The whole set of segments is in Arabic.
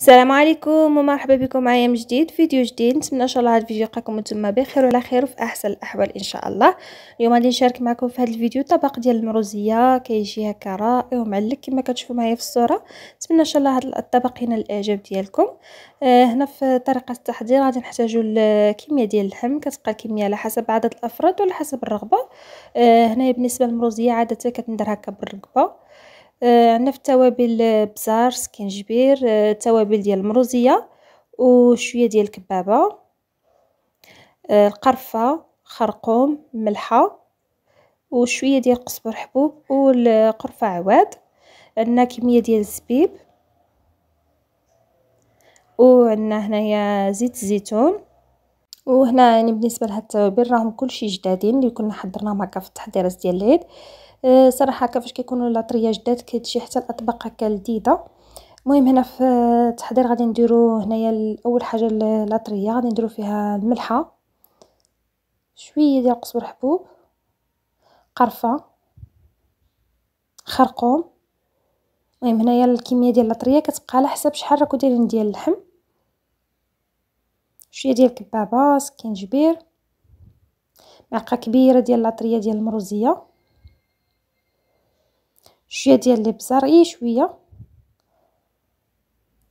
السلام عليكم ومرحبا بكم معايا من جديد فيديو جديد نتمنى ان شاء الله هذا الفيديو يلقاكم نتوما بخير وعلى خير وفي احسن الاحوال ان شاء الله اليوم غادي نشارك معكم في هذا الفيديو طبق ديال المروزيه كيجي هكا رائع إيه، ومعلك كما كتشوفوا معايا في الصوره نتمنى ان شاء الله هذا الطبق ينال الاعجاب ديالكم آه، هنا في طريقه التحضير غادي نحتاجوا الكميه ديال اللحم كتبقى الكميه على حسب عدد الافراد وعلى حسب الرغبه آه هنا بالنسبه للمروزيه عاده كتندير هكا بالرقبه آه، عندنا في التوابل آه، بزار سكينجبير آه، توابل ديال المروزيه وشويه ديال الكبابه القرفه خرقوم ملحه وشويه ديال قزبر حبوب والقرفه عواد عندنا كميه ديال الزبيب وعندنا هنايا زيت الزيتون وهنا يعني بالنسبه لهاد التوابل راهم كلشي جدادين اللي كنا حضرناهم هكا في التحضيرات ديال العيد أه صراحه كيفاش كيكونوا لاطريه جداد كتجي حتى الاطباق هكا لذيذه المهم هنا في التحضير غادي نديرو هنايا اول حاجه لاطريه غادي نديرو فيها الملحه شويه ديال قزبر حبوب قرفه خرقوم المهم هنايا الكميه ديال اللاطريه كتبقى على حسب شحال راكو دايرين ديال اللحم شويه ديال الكبابه سكنجبير معلقه كبيره ديال لاطريه ديال المروزيه شويه ديال الابزار اي شويه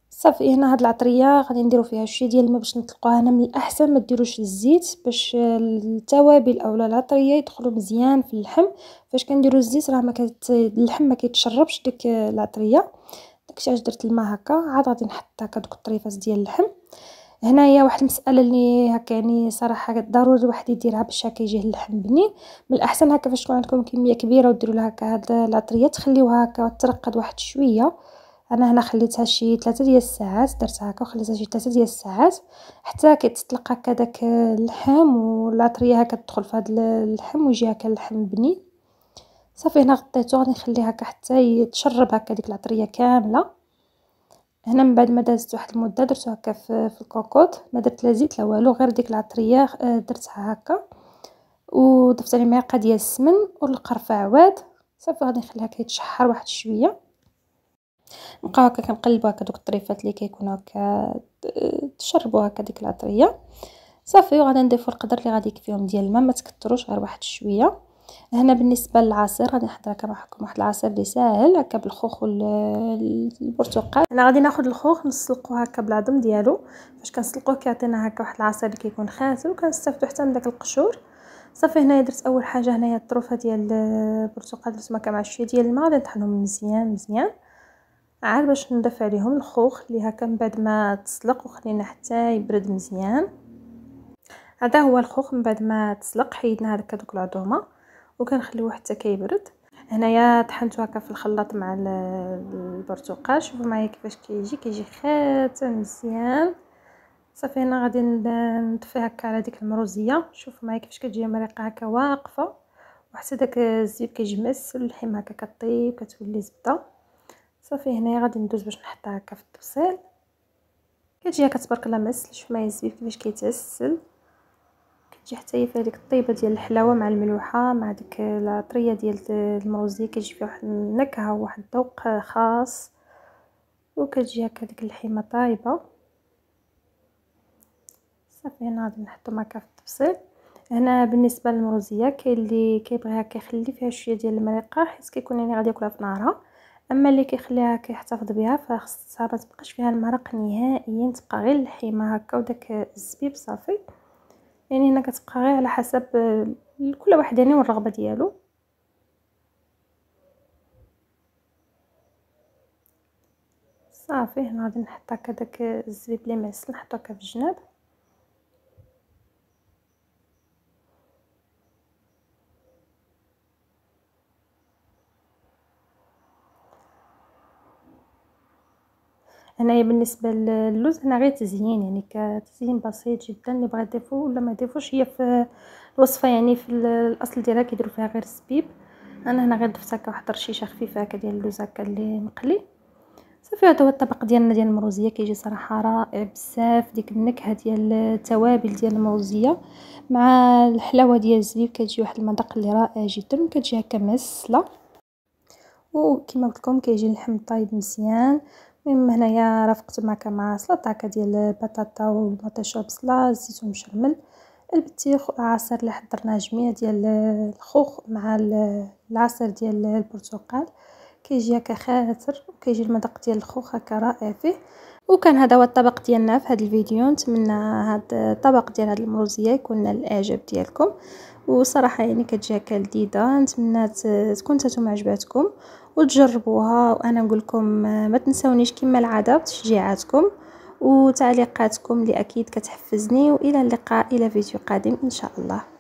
صافي هنا هاد العطريه غادي نديرو فيها شويه ديال الماء باش نطلقوها هنا من الاحسن ما ديروش الزيت باش التوابل اولا العطريه يدخلوا مزيان في اللحم فاش كنديرو الزيت راه ما كت... اللحم ما كيتشربش ديك العطريه داكشي علاش درت الماء هكا عاد غادي نحط هكا دوك الطريفات ديال اللحم هنايا واحد المساله اللي هكا يعني صراحه ضروري الواحد يديرها باش هكا يجيه اللحم بنين من الاحسن هكا فاش تكون عندكم كميه كبيره وديروا لها هكا هاد العطريه تخليوها هكا ترقد واحد شويه انا هنا خليتها شي 3 ديال الساعات درتها هكا وخليتها شي 3 ديال الساعات حتى كيتطلق هكا داك اللحم والعطريه هكا تدخل في هاد اللحم ويجي هكا اللحم بنين صافي هنا غطيته غادي نخليها هكا حتى يتشرب هكا ديك العطريه كامله هنا من بعد ما دازت واحد المده درتو هكا في, في الكوكوط ما درت لا زيت لا والو غير ديك العطريه آه، درتها هكا وضفت عليه معلقه ديال السمن والقرفه عواد صافي غادي نخليها كيتشحر واحد شويه نبقاو هكا كنقلبوا هكا دوك الطريفات اللي كيكونوا هكا آه، تشربوا هكا ديك العطريه صافي وغادي نضيفوا القدر اللي غادي يكفيهم ديال الماء ما تكثروش غير واحد شويه هنا بالنسبه للعصير غادي نحضر هكا معكم واحد العصير اللي ساهل هكا بالخوخ والبرتقال انا غادي ناخذ الخوخ نسلقوه هكا بالعظم ديالو فاش كنسلقوه كيعطينا هكا واحد العصير اللي كيكون خاسر وكنستافدو حتى من داك القشور صافي هنايا درت اول حاجه هنايا الطروفه ديال البرتقال درت هكا مع شويه ديال الماء غادي نطحنهم مزيان مزيان عاد باش نضيف عليهم الخوخ اللي هكا من بعد ما تسلق وخلينا حتى يبرد مزيان هذا هو الخوخ من بعد ما تسلق حيدنا هذاك دوك العظومه وكنخليوه حتى كيبرد هنايا طحنته هكا في الخلاط مع البرتقال شوفوا معايا كيفاش كيجي كيجي خاتم مزيان صافي هنا غادي نطفي هكا على ديك المروزيه شوفوا معايا كيفاش كتجي مريقه هكا واقفه وحتى داك الزيت كيجي مسل اللحم هكا كطيب كتولي زبده صافي هنايا غادي ندوز باش نحطها هكا في الطبسيل كتجي هكا تبارك الله مسل شوف معايا الزبيب كيفاش كيتعسل كتجي حتى هي فيها ديك الطيبه ديال الحلاوه مع الملوحه مع ديك العطريه ديال الموزي كتجي فيها واحد النكهه وواحد الذوق خاص وكتجي هكا ديك اللحيمه طايبه صافي هنا غادي نحطو ماكا في التبصيل هنا بالنسبه للمروزيه كاين اللي كيبغيها كيخلي فيها شويه ديال المريقه حيت كيكون يعني غادي ياكلها في نهارها اما اللي كيخليها كيحتفظ بها فخصها ما تبقاش فيها المرق نهائيا تبقى غير اللحيمه هكا وداك الزبيب صافي يعني هنا كتبقى غير على حسب آه، كل واحد يعني والرغبه ديالو صافي هنا غادي نحط هكا داك الزبيب اللي معسل نحطو هكا في الجناب هنايا بالنسبه للوز هنا غير تزيين يعني كتزيين بسيط جدا اللي بغى يضيفو ولا ما يضيفوش هي في الوصفه يعني في الاصل ديالها كيديروا فيها غير الزبيب انا هنا غير ضفت هكا واحد الرشيشه خفيفه هكا ديال اللوز هكا اللي مقلي صافي هذا هو الطبق ديالنا ديال المروزيه كيجي صراحه رائع بزاف ديك النكهه ديال التوابل ديال المروزيه مع الحلاوه ديال الزبيب كتجي واحد المذاق اللي رائع جدا وكتجي هكا مسله وكما قلت لكم كيجي اللحم طايب مزيان المهم هنايا رافقت معاك مع سلطه ديال البطاطا والمطيشوب بصله الزيتون مشرمل البطيخ العصير اللي حضرناه جميع ديال الخوخ مع العصير ديال البرتقال كيجي هكا خاطر وكيجي المذاق ديال الخوخ هكا رائع فيه وكان هذا هو الطبق ديالنا في هذا الفيديو نتمنى هذا الطبق ديال هذه المروزيه يكون نال الاعجاب ديالكم وصراحه يعني كتجي هكا لذيذه نتمنى تكون تاتوما عجباتكم وتجربوها وانا نقول لكم ما تنساونيش كما العاده بتشجيعاتكم وتعليقاتكم اللي اكيد كتحفزني والى اللقاء الى فيديو قادم ان شاء الله